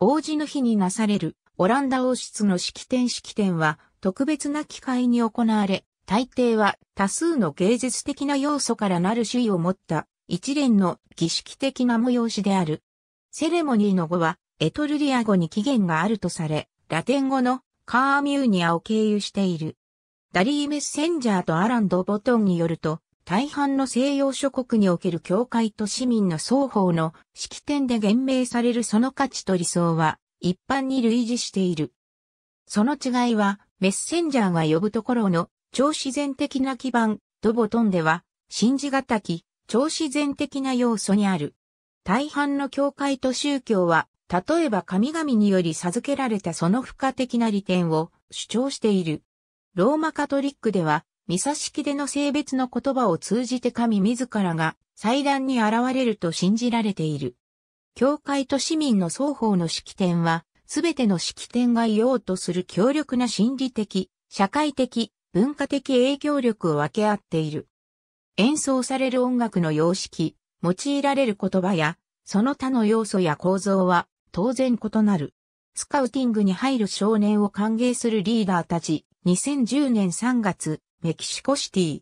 王子の日になされるオランダ王室の式典式典は特別な機会に行われ、大抵は多数の芸術的な要素からなる主意を持った一連の儀式的な催しである。セレモニーの語はエトルリア語に起源があるとされ、ラテン語のカーミューニアを経由している。ダリー・メッセンジャーとアランド・ボトンによると、大半の西洋諸国における教会と市民の双方の式典で言明されるその価値と理想は一般に類似している。その違いはメッセンジャーが呼ぶところの超自然的な基盤とボトンでは信じがたき超自然的な要素にある。大半の教会と宗教は例えば神々により授けられたその付加的な利点を主張している。ローマカトリックではミサ式での性別の言葉を通じて神自らが祭壇に現れると信じられている。教会と市民の双方の式典は、すべての式典が言おうとする強力な心理的、社会的、文化的影響力を分け合っている。演奏される音楽の様式、用いられる言葉や、その他の要素や構造は当然異なる。スカウティングに入る少年を歓迎するリーダーたち、2010年3月、メキシコシティ。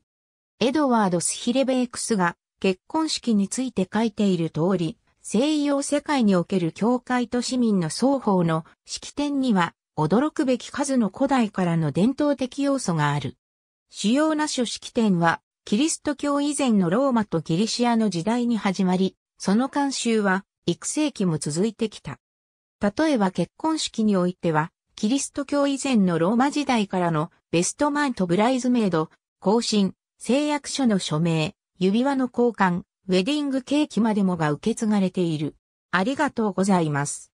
エドワード・スヒレベークスが結婚式について書いている通り、西洋世界における教会と市民の双方の式典には驚くべき数の古代からの伝統的要素がある。主要な諸式典は、キリスト教以前のローマとギリシアの時代に始まり、その慣習は幾世紀も続いてきた。例えば結婚式においては、キリスト教以前のローマ時代からのベストマンとブライズメイド、更新、誓約書の署名、指輪の交換、ウェディングケーキまでもが受け継がれている。ありがとうございます。